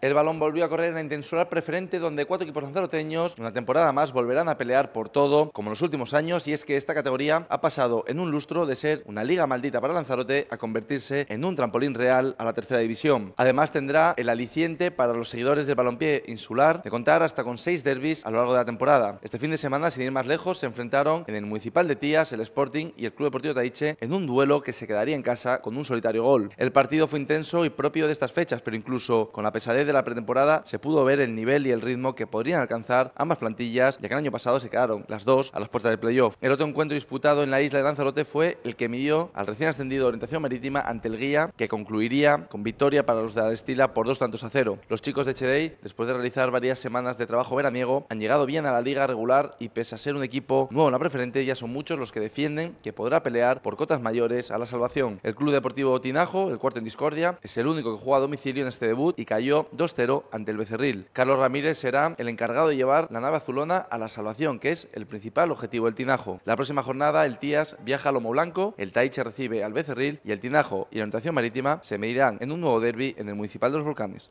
El balón volvió a correr en la intensura preferente donde cuatro equipos lanzaroteños una temporada más volverán a pelear por todo como en los últimos años y es que esta categoría ha pasado en un lustro de ser una liga maldita para Lanzarote a convertirse en un trampolín real a la tercera división. Además tendrá el aliciente para los seguidores del balompié insular de contar hasta con seis derbis a lo largo de la temporada. Este fin de semana sin ir más lejos se enfrentaron en el Municipal de Tías, el Sporting y el Club Deportivo Taiche en un duelo que se quedaría en casa con un solitario gol. El partido fue intenso y propio de estas fechas pero incluso con la pesadez de la pretemporada se pudo ver el nivel y el ritmo que podrían alcanzar ambas plantillas, ya que el año pasado se quedaron las dos a las puertas del playoff. El otro encuentro disputado en la isla de Lanzarote fue el que midió al recién ascendido Orientación Marítima ante el Guía, que concluiría con victoria para los de la Estila por dos tantos a cero. Los chicos de Chedei, después de realizar varias semanas de trabajo veraniego, han llegado bien a la liga regular y pese a ser un equipo nuevo en la preferente, ya son muchos los que defienden que podrá pelear por cotas mayores a la salvación. El Club Deportivo Tinajo, el cuarto en discordia, es el único que juega a domicilio en este debut y cayó 2-0 ante el Becerril. Carlos Ramírez será el encargado de llevar la nave azulona a la salvación, que es el principal objetivo del Tinajo. La próxima jornada el Tías viaja a Lomo Blanco, el Taiche recibe al Becerril y el Tinajo y la orientación marítima se medirán en un nuevo derby en el Municipal de los Volcanes.